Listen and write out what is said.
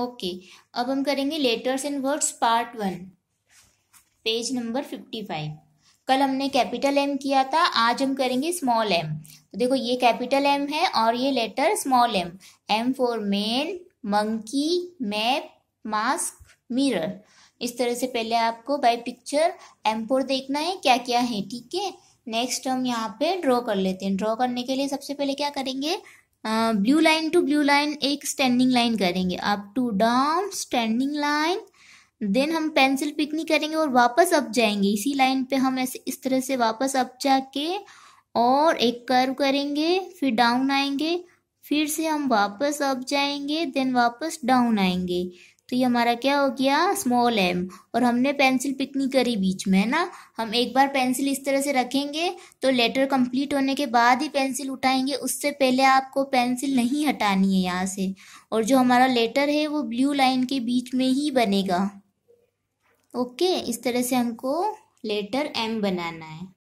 okay अब हम करेंगे letters and words part one page number fifty five कल हमने कैपिटल एम किया था आज हम करेंगे स्मॉल एम तो देखो ये कैपिटल एम है और ये letter small M M for men monkey map mask mirror इस तरह से पहले आपको बाय पिक्चर एम फोर देखना है क्या क्या है ठीक है नेक्स्ट हम यहाँ पे ड्रॉ कर लेते हैं ड्रॉ करने के लिए सबसे पहले क्या करेंगे blue line to blue line एक स्टैंडिंग लाइन करेंगे up to down standing line then हम पेंसिल पिक नहीं करेंगे और वापस अप जाएंगे इसी लाइन पे हम ऐसे इस तरह से वापस अप जाके और एक कर्व करेंगे फिर डाउन आएंगे फिर से हम वापस अप जाएंगे देन वापस डाउन आएंगे तो ये हमारा क्या हो गया स्मॉल एम और हमने पेंसिल पिक नहीं करी बीच में है ना हम एक बार पेंसिल इस तरह से रखेंगे तो लेटर कंप्लीट होने के बाद ही पेंसिल उठाएंगे उससे पहले आपको पेंसिल नहीं हटानी है यहाँ से और जो हमारा लेटर है वो ब्लू लाइन के बीच में ही बनेगा ओके इस तरह से हमको लेटर एम बनाना है